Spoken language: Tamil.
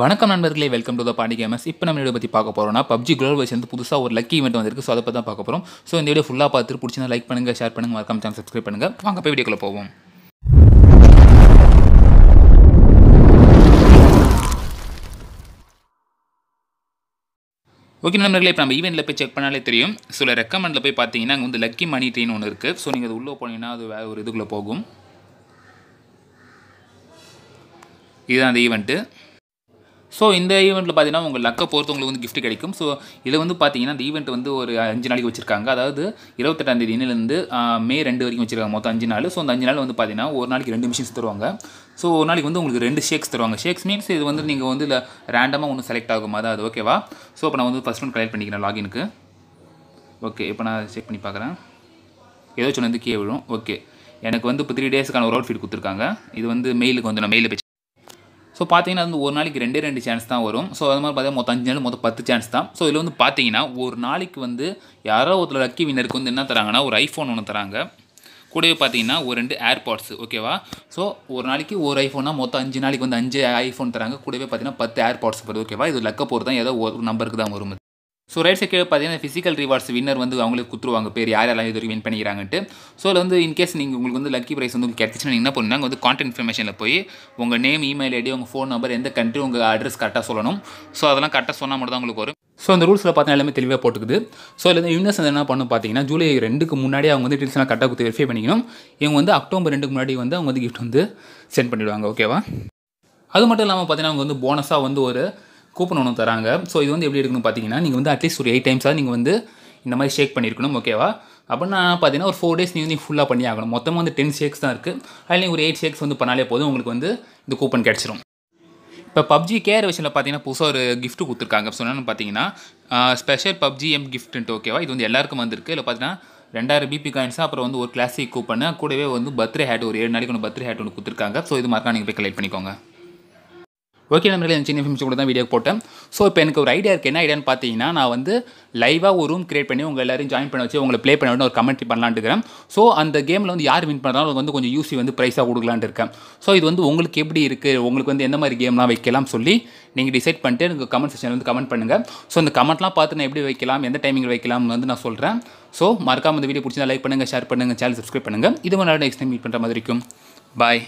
வணக்கம் நண்பர்களே welcome to the Pandi games இப்போ நம்ம வீடியோ பற்றி பார்க்க போகிறோம்னா பப்ஜி குளோல் வெர்ஷன் வந்து புதுசாக ஒரு லக்கி இவெண்ட் வந்திருக்கு ஸோ அதை பற்றி தான் பார்க்க போகிறோம் ஸோ இந்த வீடியோ ஃபுல்லாக பார்த்துட்டு பிடிச்சினா லைக் பண்ணுங்கள் ஷேர் பண்ணுங்கள் மறக்காம சேனல் சப்ஸ்கிரைப் பண்ணுங்கள் வாங்க போய் வீடியோக்குள்ளே போவோம் ஓகே நண்பர்களே இப்போ நம்ம ஈவெண்ட்டில் போய் செக் பண்ணாலே தெரியும் சில ரெக்கமெண்டில் போய் பார்த்தீங்கன்னா அங்கே வந்து லக்கி மணி ட்ரெயின் ஒன்று இருக்குது ஸோ நீங்கள் அது உள்ளே போனீங்கன்னா அது வேறு ஒரு இதுக்குள்ளே போகும் இதுதான் அந்த ஈவெண்ட்டு ஸோ இந்த ஈவெண்ட்டில் பார்த்தீங்கன்னா உங்கள் லக்கை போகிறவங்களுக்கு வந்து கிஃப்ட் கிடைக்கும் ஸோ இதில் வந்து பார்த்தீங்கன்னா இந்த ஈவெண்ட் வந்து ஒரு அஞ்சு நாளைக்கு வச்சிருக்காங்க அதாவது இருபத்தெட்டாம் மே ரெண்டு வரைக்கும் வச்சிருக்காங்க மொத்தம் அஞ்சு நாள் ஸோ அந்த அஞ்சு நாள் வந்து பார்த்தீங்கன்னா ஒரு நாளைக்கு ரெண்டு மிஷின்ஸ் தருவாங்க ஸோ ஒரு நாளைக்கு வந்து உங்களுக்கு ரெண்டு ஷேக்ஸ் தருவாங்க ஷேக்ஸ் மீன்ஸ் இது வந்து நீங்கள் வந்து இல்லை ரேண்டமாக ஒன்று செலக்ட் ஆகும் அது ஓகேவா ஸோ இப்போ நான் வந்து ஃபஸ்ட் ஒன்று கலெக்ட் பண்ணிக்கிறேன் லாகினுக்கு ஓகே இப்போ நான் செக் பண்ணி பார்க்குறேன் ஏதோ சொன்னது கே விழும் ஓகே எனக்கு வந்து இப்போ த்ரீ டேஸ்க்கான ஒரு அவுட்ஃபிட் கொடுத்துருக்காங்க இது வந்து மெயிலுக்கு வந்து நான் மெயிலில் போய் ஸோ பார்த்தீங்கன்னா வந்து ஒரு நாளைக்கு ரெண்டே ரெண்டு சான்ஸ் தான் வரும் ஸோ அது மாதிரி பார்த்தீங்கன்னா மொத்தம் அஞ்சு நாள் மொத்தம் பத்து சான்ஸ் தான் ஸோ இதில் வந்து பார்த்தீங்கன்னா ஒரு நாளைக்கு வந்து யாரோ ஒருத்தர் லக்கி வின்னருக்கு வந்து என்ன தராங்கன்னா ஒரு ஐஃபோன் ஒன்று தராங்க கூடவே பார்த்தீங்கன்னா ஒரு ரெண்டு ஏர்பாட்ஸ் ஓகேவா ஸோ ஒரு நாளைக்கு ஒரு ஐஃபோனாக மொத்தம் அஞ்சு நாளைக்கு வந்து அஞ்சு ஐஃபோன் தராங்க கூடவே பார்த்தீங்கன்னா பத்து ஏர்பாட்ஸ் வருது ஓகேவா இது லக்க போகிறது தான் ஏதோ ஒரு நம்பருக்கு தான் வரும் ஸோ ரைட் சைட் கீழே பார்த்தீங்கன்னா ஃபிசிக்கல் ரிவார்ட்ஸ் வின்னர் வந்து அவங்களுக்கு கொடுத்துருவாங்க பேர் யார் யாரெல்லாம் இது வரைக்கும் வின் பண்ணிக்கிறாங்கன்ட்டு ஸோ அதில் வந்து இன்கேஸ் நீங்கள் உங்களுக்கு வந்து லக்கி ப்ரைஸ் வந்து உங்களுக்கு நீங்கள் என்ன பண்ணுங்க வந்து கான்டென்ட் இன்ஃபர்மேஷனில் போய் உங்கள் நேம் இமெயில் ஐடி உங்கள் ஃபோன் நம்பர் எந்த கண்ட்ரி உங்கள் அட்ரஸ் கரெக்டாக சொல்லணும் ஸோ அதெல்லாம் கரெக்டாக சொன்னால் மட்டும் தான் உங்களுக்கு வரும் ஸோ அந்த ரூல்ஸில் பார்த்தா எல்லாமே தெளிவாக போட்டுக்குது ஸோ வந்து யூனிவர்ஸ் என்ன பண்ணும் பார்த்தீங்கன்னா ஜூலை ரெண்டுக்கு முன்னாடி அவங்க வந்து டீட்டெயில்ஸ்லாம் கரெக்டாக கொடுத்து வெரிஃபை பண்ணிக்கணும் இவங்க வந்து அக்டோபர் ரெண்டுக்கு முன்னாடி வந்து அவங்க வந்து கிஃப்ட் வந்து சென்ட் பண்ணிவிடுவாங்க ஓகேவா அது மட்டும் இல்லாமல் பார்த்தீங்கன்னா அவங்க வந்து போனஸாக வந்து ஒரு கூப்பன் ஒன்று தராங்க ஸோ இது வந்து எப்படி இருக்குன்னு பார்த்தீங்கன்னா நீங்கள் வந்து அட்லீஸ்ட் ஒரு எயிட் டைம்ஸாக நீங்கள் வந்து இந்த மாதிரி ஷேக் பண்ணியிருக்கணும் ஓகேவா அப்படின்னா பார்த்தீங்கன்னா ஒரு ஃபோர் டேஸ் நீங்கள் வந்து ஃபுல்லாக பண்ணி ஆகணும் மொத்தமாக வந்து டென் ஷேக்ஸ் தான் இருக்குது அதில் நீங்கள் ஒரு எயிட் ஷேக்ஸ் வந்து பண்ணாலே போதும் உங்களுக்கு வந்து இந்த கூப்பன் கிடச்சிரும் இப்போ பப்ஜி கேர் விஷயத்தில் பார்த்தீங்கன்னா புதுசாக ஒரு கிஃப்ட்டு கொடுத்துருக்காங்க சொன்னான்னு பார்த்தீங்கன்னா ஸ்பெஷல் பப்ஜி எம் கிஃப்ட்டுன்ட்டு ஓகேவா இது வந்து எல்லாருக்கும் வந்திருக்கு இல்லை பார்த்தீங்கன்னா ரெண்டாயிரம் பிபி காயின்ஸாக அப்புறம் வந்து ஒரு கிளாசிக் கூப்பன் கூடவே வந்து பர்த்டே ஹேட் ஒரு ஏழு நாளைக்கு ஒன்று பர்த்டே ஹேட் ஒன்று கொடுத்துருக்காங்க ஸோ இது மாதிரி நீங்கள் போய் கலெக்ட் பண்ணிக்கோங்க ஓகே நம்ம சின்ன இன்ஃபர்மேஷன் கூட தான் வீடியோ போட்டேன் ஸோ இப்போ எனக்கு ஒரு ஐடியா இருக்குது என்ன ஐடியான்னு பார்த்தீங்கன்னா நான் வந்து லைவாக ஒரு ரூம் கிரியேட் பண்ணி உங்கள் எல்லாரையும் ஜாயின் பண்ண வச்சு உங்களை ப்ளே பண்ண ஒரு கமெண்ட் பண்ணலான்ட்டுக்கிறேன் ஸோ அந்த கேமில் வந்து யார் வின் பண்ணுறாலும் வந்து கொஞ்சம் யூசி வந்து ப்ரைஸாக கொடுக்கலான்ட்டு இருக்கேன் ஸோ இது வந்து உங்களுக்கு எப்படி இருக்குது உங்களுக்கு வந்து எந்த மாதிரி கேம்லாம் வைக்கலாம் சொல்லி நீங்கள் டிசைட் பண்ணிட்டு எனக்கு கமெண்ட் செக்ஷனில் வந்து கமெண்ட் பண்ணுங்கள் ஸோ இந்த கமெண்ட்லாம் பார்த்து நான் எப்படி வைக்கலாம் எந்த டைமிங்கில் வைக்கலாம்னு வந்து நான் சொல்கிறேன் ஸோ மறக்காமல் இந்த வீடியோ பிடிச்சி லைக் பண்ணுங்கள் ஷேர் பண்ணுங்கள் சேனல் சப்ஸ்கிரைப் பண்ணுங்கள் இது மாதிரி நெக்ஸ்ட் டைம் மீட் பண்ணுற மாதிரி இருக்கும் பாய்